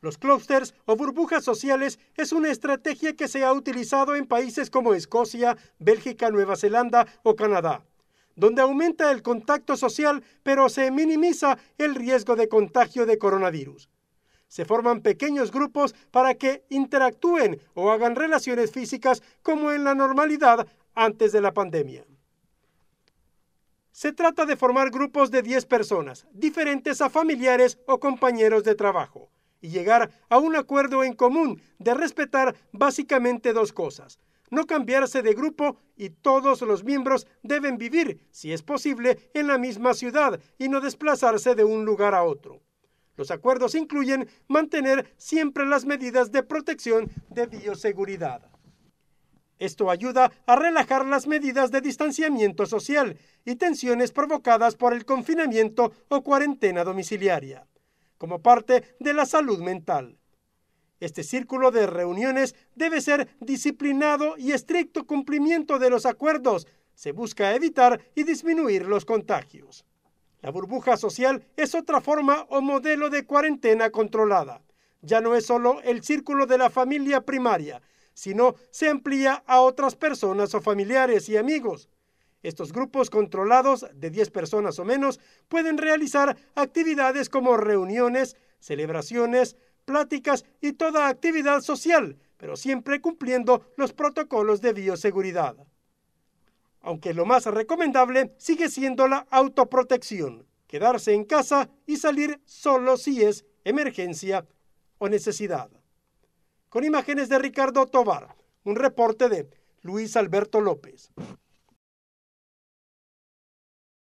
Los clusters o burbujas sociales es una estrategia que se ha utilizado en países como Escocia, Bélgica, Nueva Zelanda o Canadá, donde aumenta el contacto social pero se minimiza el riesgo de contagio de coronavirus. Se forman pequeños grupos para que interactúen o hagan relaciones físicas como en la normalidad antes de la pandemia. Se trata de formar grupos de 10 personas, diferentes a familiares o compañeros de trabajo y llegar a un acuerdo en común de respetar básicamente dos cosas. No cambiarse de grupo y todos los miembros deben vivir, si es posible, en la misma ciudad y no desplazarse de un lugar a otro. Los acuerdos incluyen mantener siempre las medidas de protección de bioseguridad. Esto ayuda a relajar las medidas de distanciamiento social y tensiones provocadas por el confinamiento o cuarentena domiciliaria como parte de la salud mental. Este círculo de reuniones debe ser disciplinado y estricto cumplimiento de los acuerdos. Se busca evitar y disminuir los contagios. La burbuja social es otra forma o modelo de cuarentena controlada. Ya no es solo el círculo de la familia primaria, sino se amplía a otras personas o familiares y amigos. Estos grupos controlados de 10 personas o menos pueden realizar actividades como reuniones, celebraciones, pláticas y toda actividad social, pero siempre cumpliendo los protocolos de bioseguridad. Aunque lo más recomendable sigue siendo la autoprotección, quedarse en casa y salir solo si es emergencia o necesidad. Con imágenes de Ricardo Tobar, un reporte de Luis Alberto López.